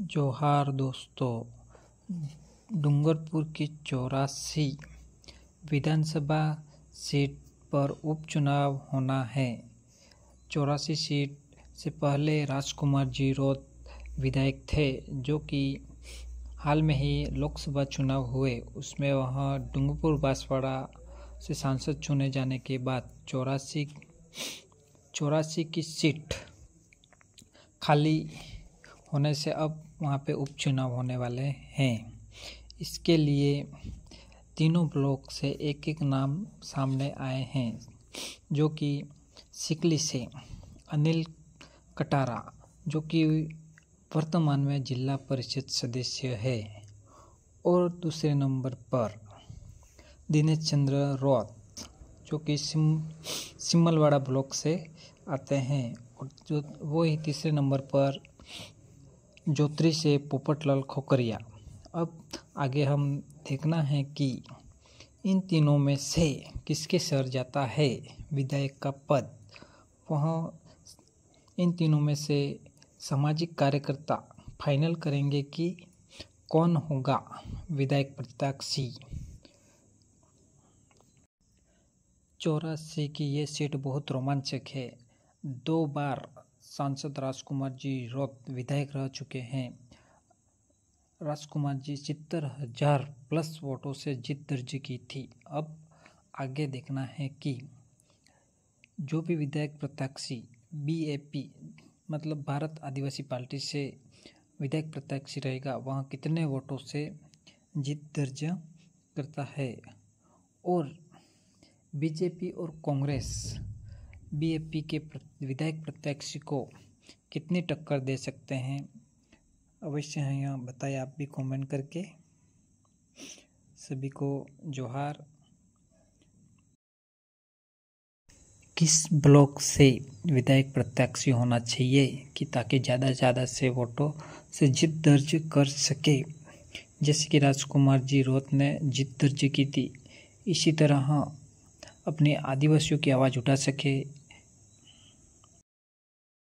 जोहार दोस्तों डूंगरपुर की चौरासी विधानसभा सीट पर उपचुनाव होना है चौरासी सीट से पहले राजकुमार जी रोत विधायक थे जो कि हाल में ही लोकसभा चुनाव हुए उसमें वह डूंगरपुर बांसवाड़ा से सांसद चुने जाने के बाद चौरासी चौरासी की सीट खाली होने से अब वहाँ पे उपचुनाव होने वाले हैं इसके लिए तीनों ब्लॉक से एक एक नाम सामने आए हैं जो कि सिकली से अनिल कटारा जो कि वर्तमान में जिला परिषद सदस्य है और दूसरे नंबर पर दिनेश चंद्र रौत जो कि सिम सिमलवाड़ा ब्लॉक से आते हैं और जो वो ही तीसरे नंबर पर ज्योति से पोपटलाल खोकरिया अब आगे हम देखना है कि इन तीनों में से किसके सर जाता है विधायक का पद वह इन तीनों में से सामाजिक कार्यकर्ता फाइनल करेंगे कि कौन होगा विधायक प्रताप सिंह चौरासी की ये सीट बहुत रोमांचक है दो बार सांसद राजकुमार जी रौत विधायक रह चुके हैं राजकुमार जी सितर हजार प्लस वोटों से जीत दर्ज की थी अब आगे देखना है कि जो भी विधायक प्रत्याशी बीएपी मतलब भारत आदिवासी पार्टी से विधायक प्रत्याशी रहेगा वहाँ कितने वोटों से जीत दर्ज करता है और बीजेपी और कांग्रेस बीएपी के विधायक प्रत्याशी को कितनी टक्कर दे सकते हैं अवश्य हैं यहाँ बताएं आप भी कमेंट करके सभी को जोहार किस ब्लॉक से विधायक प्रत्याशी होना चाहिए कि ताकि ज़्यादा से ज़्यादा से वोटों से जीत दर्ज कर सके जैसे कि राजकुमार जी रोत ने जीत दर्ज की थी इसी तरह अपने आदिवासियों की आवाज़ उठा सके